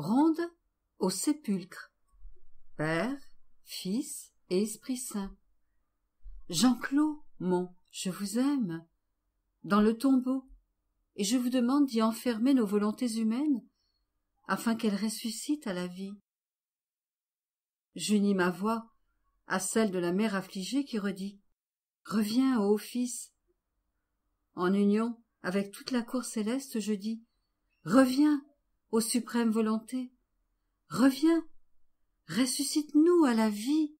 Ronde au sépulcre. Père, Fils et Esprit Saint. Jean-Claude, mon, je vous aime. Dans le tombeau. Et je vous demande d'y enfermer nos volontés humaines, afin qu'elles ressuscitent à la vie. J'unis ma voix à celle de la mère affligée qui redit Reviens, ô Fils. En union avec toute la cour céleste, je dis Reviens, aux suprême volonté, reviens, ressuscite-nous à la vie,